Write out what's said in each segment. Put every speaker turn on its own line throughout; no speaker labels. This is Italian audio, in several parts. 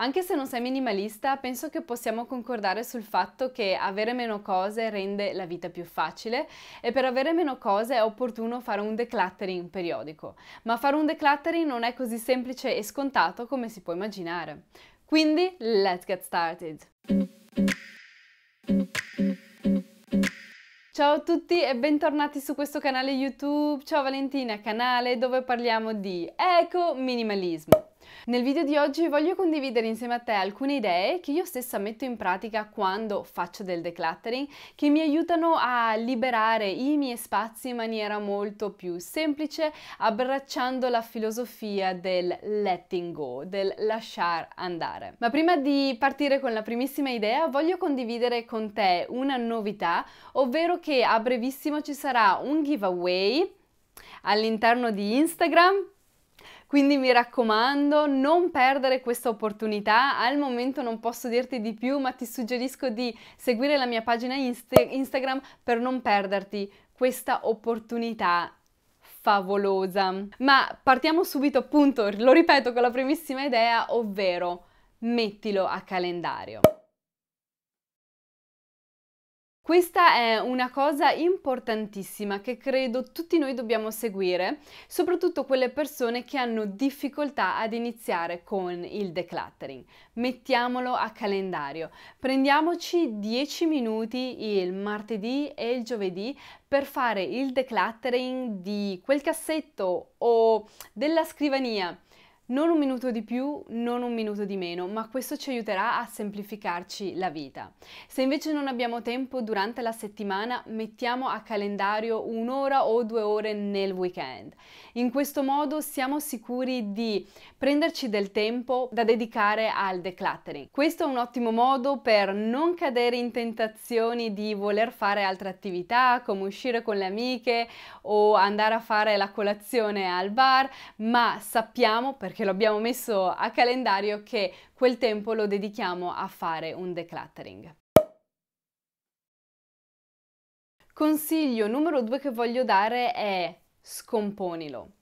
Anche se non sei minimalista, penso che possiamo concordare sul fatto che avere meno cose rende la vita più facile e per avere meno cose è opportuno fare un decluttering periodico. Ma fare un decluttering non è così semplice e scontato come si può immaginare. Quindi, let's get started! Ciao a tutti e bentornati su questo canale YouTube. Ciao Valentina, canale dove parliamo di eco minimalismo. Nel video di oggi voglio condividere insieme a te alcune idee che io stessa metto in pratica quando faccio del decluttering, che mi aiutano a liberare i miei spazi in maniera molto più semplice, abbracciando la filosofia del letting go, del lasciar andare. Ma prima di partire con la primissima idea, voglio condividere con te una novità, ovvero che a brevissimo ci sarà un giveaway all'interno di Instagram quindi mi raccomando, non perdere questa opportunità. Al momento non posso dirti di più, ma ti suggerisco di seguire la mia pagina Insta Instagram per non perderti questa opportunità favolosa. Ma partiamo subito appunto, lo ripeto, con la primissima idea, ovvero mettilo a calendario. Questa è una cosa importantissima che credo tutti noi dobbiamo seguire, soprattutto quelle persone che hanno difficoltà ad iniziare con il decluttering. Mettiamolo a calendario, prendiamoci 10 minuti il martedì e il giovedì per fare il decluttering di quel cassetto o della scrivania non un minuto di più, non un minuto di meno, ma questo ci aiuterà a semplificarci la vita. Se invece non abbiamo tempo durante la settimana, mettiamo a calendario un'ora o due ore nel weekend. In questo modo siamo sicuri di prenderci del tempo da dedicare al decluttering. Questo è un ottimo modo per non cadere in tentazioni di voler fare altre attività, come uscire con le amiche o andare a fare la colazione al bar, ma sappiamo perché perché abbiamo messo a calendario, che quel tempo lo dedichiamo a fare un decluttering. Consiglio numero due che voglio dare è scomponilo.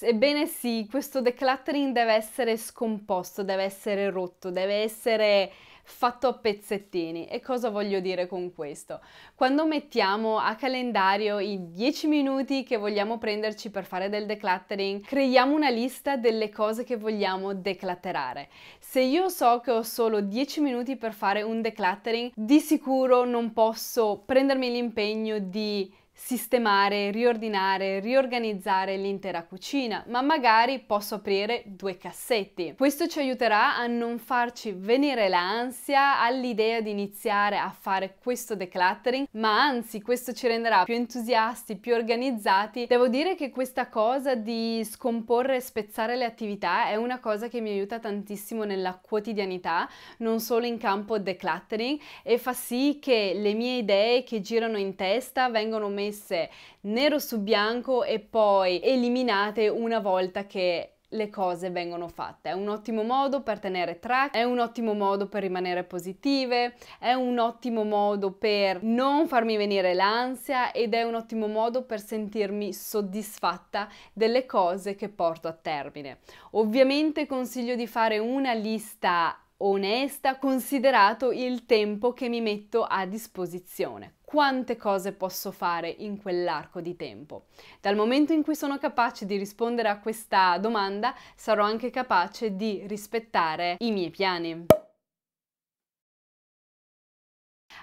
Ebbene sì, questo decluttering deve essere scomposto, deve essere rotto, deve essere fatto a pezzettini. E cosa voglio dire con questo? Quando mettiamo a calendario i 10 minuti che vogliamo prenderci per fare del decluttering, creiamo una lista delle cose che vogliamo declatterare. Se io so che ho solo 10 minuti per fare un decluttering, di sicuro non posso prendermi l'impegno di sistemare, riordinare, riorganizzare l'intera cucina, ma magari posso aprire due cassetti. Questo ci aiuterà a non farci venire l'ansia all'idea di iniziare a fare questo decluttering, ma anzi questo ci renderà più entusiasti, più organizzati. Devo dire che questa cosa di scomporre e spezzare le attività è una cosa che mi aiuta tantissimo nella quotidianità, non solo in campo decluttering e fa sì che le mie idee che girano in testa vengano messe messe nero su bianco e poi eliminate una volta che le cose vengono fatte. È un ottimo modo per tenere track, è un ottimo modo per rimanere positive, è un ottimo modo per non farmi venire l'ansia ed è un ottimo modo per sentirmi soddisfatta delle cose che porto a termine. Ovviamente consiglio di fare una lista onesta considerato il tempo che mi metto a disposizione quante cose posso fare in quell'arco di tempo. Dal momento in cui sono capace di rispondere a questa domanda, sarò anche capace di rispettare i miei piani.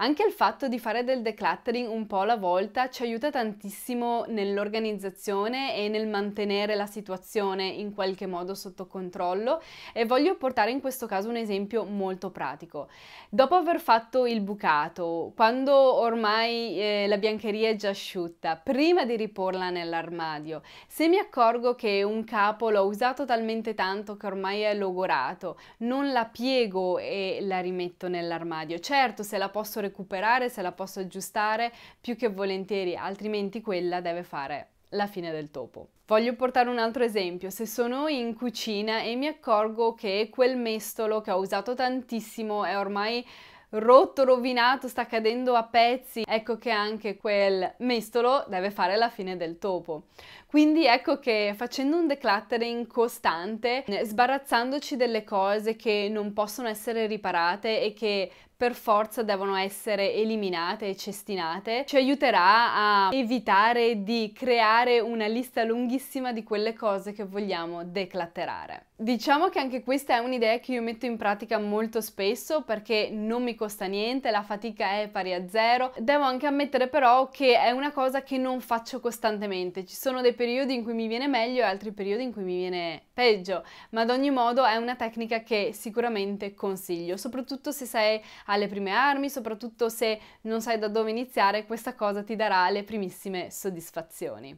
Anche il fatto di fare del decluttering un po' alla volta ci aiuta tantissimo nell'organizzazione e nel mantenere la situazione in qualche modo sotto controllo e voglio portare in questo caso un esempio molto pratico. Dopo aver fatto il bucato, quando ormai eh, la biancheria è già asciutta, prima di riporla nell'armadio, se mi accorgo che un capo l'ho usato talmente tanto che ormai è logorato, non la piego e la rimetto nell'armadio. Certo, se la posso recuperare recuperare, se la posso aggiustare, più che volentieri, altrimenti quella deve fare la fine del topo. Voglio portare un altro esempio, se sono in cucina e mi accorgo che quel mestolo che ho usato tantissimo è ormai rotto, rovinato, sta cadendo a pezzi, ecco che anche quel mestolo deve fare la fine del topo. Quindi ecco che facendo un decluttering costante, sbarazzandoci delle cose che non possono essere riparate e che per forza devono essere eliminate e cestinate, ci aiuterà a evitare di creare una lista lunghissima di quelle cose che vogliamo declatterare. Diciamo che anche questa è un'idea che io metto in pratica molto spesso perché non mi costa niente, la fatica è pari a zero. Devo anche ammettere però che è una cosa che non faccio costantemente. Ci sono dei periodi in cui mi viene meglio e altri periodi in cui mi viene peggio, ma ad ogni modo è una tecnica che sicuramente consiglio, soprattutto se sei alle prime armi, soprattutto se non sai da dove iniziare, questa cosa ti darà le primissime soddisfazioni.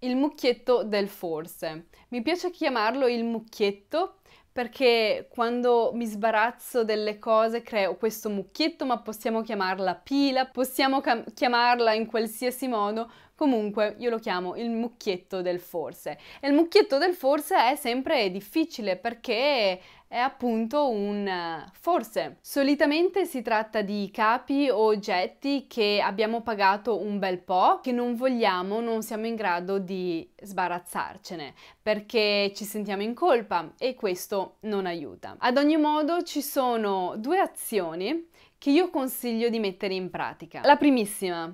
Il mucchietto del forse. Mi piace chiamarlo il mucchietto perché quando mi sbarazzo delle cose creo questo mucchietto, ma possiamo chiamarla pila, possiamo chiamarla in qualsiasi modo, comunque io lo chiamo il mucchietto del forse. E il mucchietto del forse è sempre difficile perché è appunto un forse. Solitamente si tratta di capi o oggetti che abbiamo pagato un bel po', che non vogliamo, non siamo in grado di sbarazzarcene perché ci sentiamo in colpa e questo non aiuta. Ad ogni modo ci sono due azioni che io consiglio di mettere in pratica. La primissima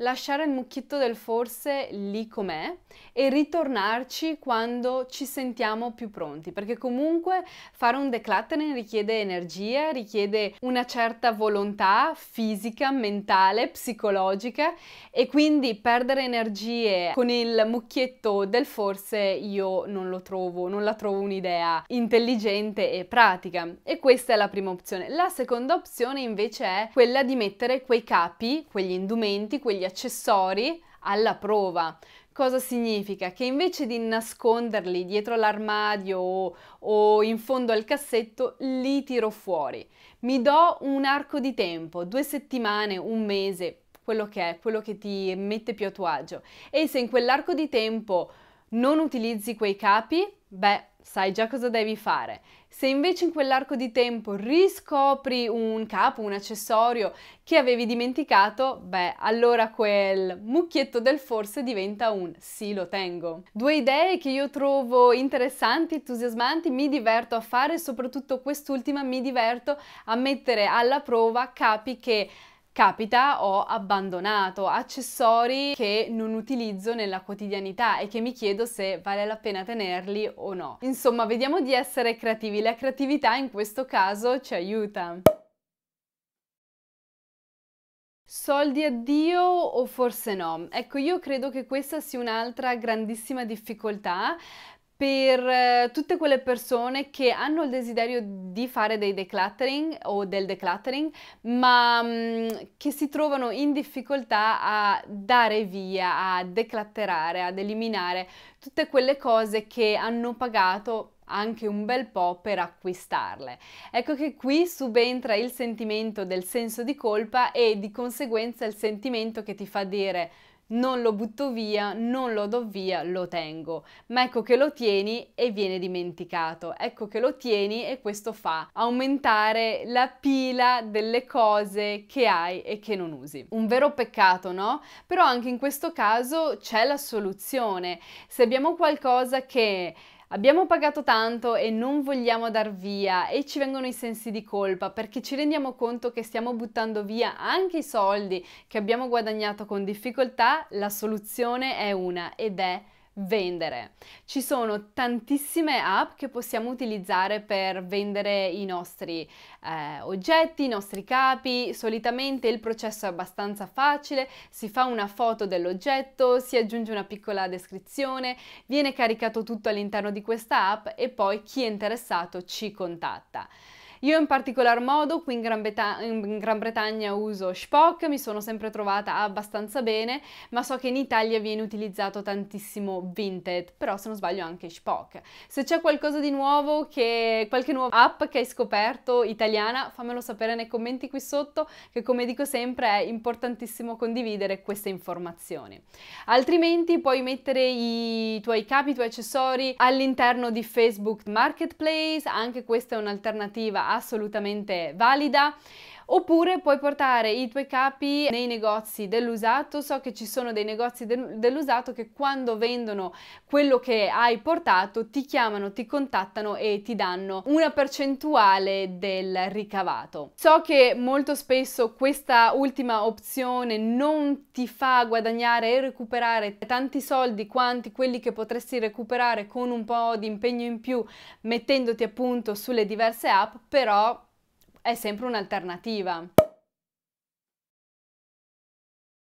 lasciare il mucchietto del forse lì com'è e ritornarci quando ci sentiamo più pronti, perché comunque fare un decluttering richiede energia, richiede una certa volontà fisica, mentale, psicologica e quindi perdere energie con il mucchietto del forse io non lo trovo, non la trovo un'idea intelligente e pratica e questa è la prima opzione. La seconda opzione invece è quella di mettere quei capi, quegli indumenti, quegli accessori alla prova. Cosa significa? Che invece di nasconderli dietro l'armadio o, o, in fondo al cassetto, li tiro fuori. Mi do un arco di tempo, due settimane, un mese, quello che è, quello che ti mette più a tuo agio. E se in quell'arco di tempo non utilizzi quei capi, beh, sai già cosa devi fare. Se invece in quell'arco di tempo riscopri un capo, un accessorio che avevi dimenticato, beh, allora quel mucchietto del forse diventa un sì lo tengo. Due idee che io trovo interessanti, entusiasmanti, mi diverto a fare, soprattutto quest'ultima mi diverto a mettere alla prova capi che capita ho abbandonato, accessori che non utilizzo nella quotidianità e che mi chiedo se vale la pena tenerli o no. Insomma, vediamo di essere creativi, la creatività in questo caso ci aiuta. Soldi addio o forse no? Ecco, io credo che questa sia un'altra grandissima difficoltà per eh, tutte quelle persone che hanno il desiderio di fare dei decluttering o del decluttering, ma mm, che si trovano in difficoltà a dare via, a declatterare, ad eliminare tutte quelle cose che hanno pagato anche un bel po' per acquistarle. Ecco che qui subentra il sentimento del senso di colpa e di conseguenza il sentimento che ti fa dire non lo butto via, non lo do via, lo tengo. Ma ecco che lo tieni e viene dimenticato. Ecco che lo tieni e questo fa aumentare la pila delle cose che hai e che non usi. Un vero peccato, no? Però anche in questo caso c'è la soluzione. Se abbiamo qualcosa che Abbiamo pagato tanto e non vogliamo dar via e ci vengono i sensi di colpa perché ci rendiamo conto che stiamo buttando via anche i soldi che abbiamo guadagnato con difficoltà, la soluzione è una ed è vendere. Ci sono tantissime app che possiamo utilizzare per vendere i nostri eh, oggetti, i nostri capi. Solitamente il processo è abbastanza facile, si fa una foto dell'oggetto, si aggiunge una piccola descrizione, viene caricato tutto all'interno di questa app e poi chi è interessato ci contatta. Io in particolar modo qui in Gran, Bretagna, in Gran Bretagna uso Spock, mi sono sempre trovata abbastanza bene, ma so che in Italia viene utilizzato tantissimo Vinted, però se non sbaglio anche Spock. Se c'è qualcosa di nuovo, che, qualche nuova app che hai scoperto italiana, fammelo sapere nei commenti qui sotto, che come dico sempre è importantissimo condividere queste informazioni. Altrimenti puoi mettere i tuoi capi, i tuoi accessori all'interno di Facebook Marketplace, anche questa è un'alternativa assolutamente valida. Oppure puoi portare i tuoi capi nei negozi dell'usato, so che ci sono dei negozi de dell'usato che quando vendono quello che hai portato ti chiamano, ti contattano e ti danno una percentuale del ricavato. So che molto spesso questa ultima opzione non ti fa guadagnare e recuperare tanti soldi quanti quelli che potresti recuperare con un po' di impegno in più mettendoti appunto sulle diverse app, però è sempre un'alternativa.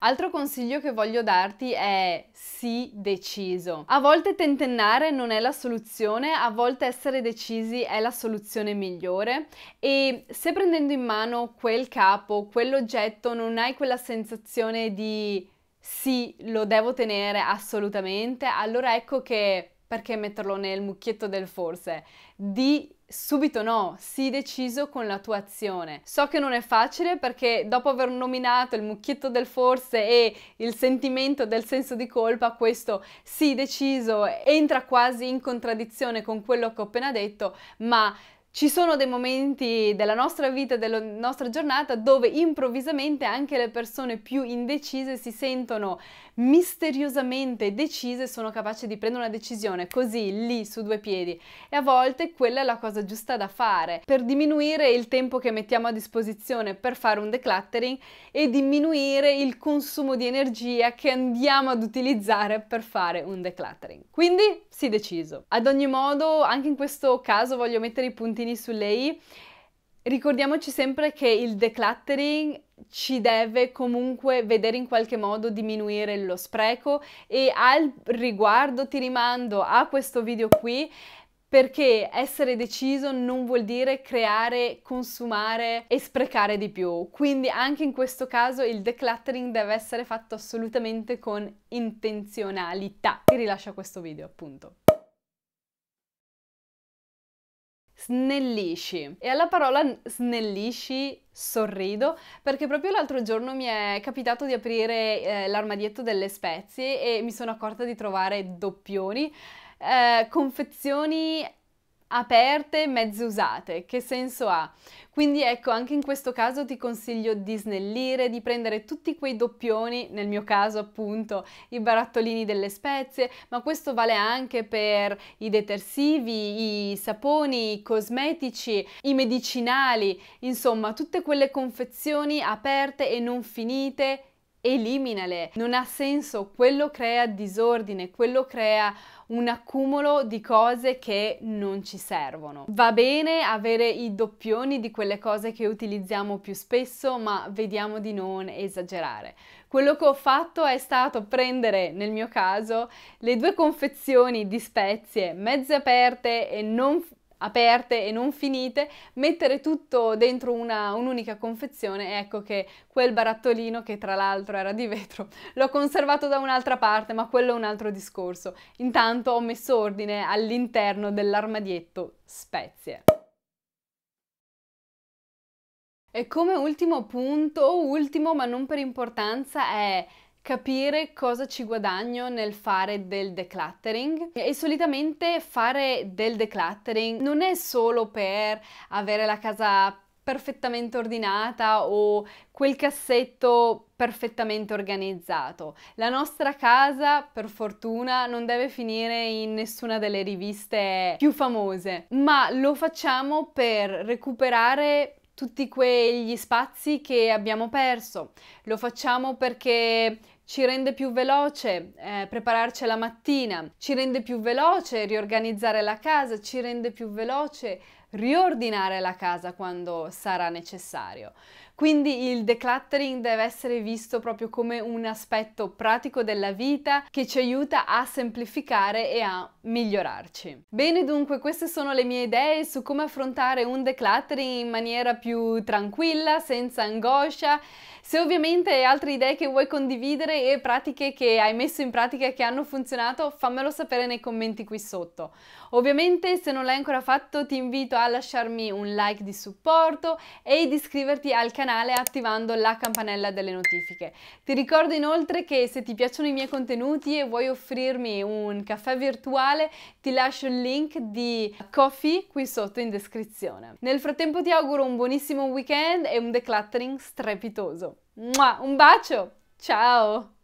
Altro consiglio che voglio darti è sii deciso. A volte tentennare non è la soluzione, a volte essere decisi è la soluzione migliore e se prendendo in mano quel capo, quell'oggetto, non hai quella sensazione di sì, lo devo tenere assolutamente, allora ecco che perché metterlo nel mucchietto del forse? Di Subito no, sii deciso con la tua azione. So che non è facile perché dopo aver nominato il mucchietto del forse e il sentimento del senso di colpa, questo sii deciso entra quasi in contraddizione con quello che ho appena detto, ma ci sono dei momenti della nostra vita, della nostra giornata, dove improvvisamente anche le persone più indecise si sentono misteriosamente decise sono capaci di prendere una decisione così lì su due piedi e a volte quella è la cosa giusta da fare per diminuire il tempo che mettiamo a disposizione per fare un decluttering e diminuire il consumo di energia che andiamo ad utilizzare per fare un decluttering. Quindi si è deciso. Ad ogni modo, anche in questo caso voglio mettere i puntini sulle i. Ricordiamoci sempre che il decluttering ci deve comunque vedere in qualche modo diminuire lo spreco e al riguardo ti rimando a questo video qui perché essere deciso non vuol dire creare, consumare e sprecare di più. Quindi anche in questo caso il decluttering deve essere fatto assolutamente con intenzionalità. Ti rilascio questo video appunto. snellisci. E alla parola snellisci sorrido perché proprio l'altro giorno mi è capitato di aprire eh, l'armadietto delle spezie e mi sono accorta di trovare doppioni, eh, confezioni aperte, mezze usate. Che senso ha? Quindi ecco, anche in questo caso ti consiglio di snellire, di prendere tutti quei doppioni, nel mio caso appunto i barattolini delle spezie, ma questo vale anche per i detersivi, i saponi, i cosmetici, i medicinali, insomma tutte quelle confezioni aperte e non finite eliminale. Non ha senso, quello crea disordine, quello crea un accumulo di cose che non ci servono. Va bene avere i doppioni di quelle cose che utilizziamo più spesso, ma vediamo di non esagerare. Quello che ho fatto è stato prendere, nel mio caso, le due confezioni di spezie mezze aperte e non aperte e non finite, mettere tutto dentro un'unica confezione e ecco che quel barattolino che tra l'altro era di vetro l'ho conservato da un'altra parte ma quello è un altro discorso. Intanto ho messo ordine all'interno dell'armadietto spezie. E come ultimo punto, ultimo ma non per importanza, è capire cosa ci guadagno nel fare del decluttering e solitamente fare del decluttering non è solo per avere la casa perfettamente ordinata o quel cassetto perfettamente organizzato. La nostra casa, per fortuna, non deve finire in nessuna delle riviste più famose, ma lo facciamo per recuperare tutti quegli spazi che abbiamo perso. Lo facciamo perché ci rende più veloce eh, prepararci la mattina, ci rende più veloce riorganizzare la casa, ci rende più veloce riordinare la casa quando sarà necessario. Quindi il decluttering deve essere visto proprio come un aspetto pratico della vita che ci aiuta a semplificare e a migliorarci. Bene dunque, queste sono le mie idee su come affrontare un decluttering in maniera più tranquilla, senza angoscia. Se ovviamente hai altre idee che vuoi condividere e pratiche che hai messo in pratica e che hanno funzionato, fammelo sapere nei commenti qui sotto. Ovviamente se non l'hai ancora fatto ti invito a a lasciarmi un like di supporto e di iscriverti al canale attivando la campanella delle notifiche. Ti ricordo inoltre che se ti piacciono i miei contenuti e vuoi offrirmi un caffè virtuale ti lascio il link di Coffee qui sotto in descrizione. Nel frattempo ti auguro un buonissimo weekend e un decluttering strepitoso. un bacio! Ciao!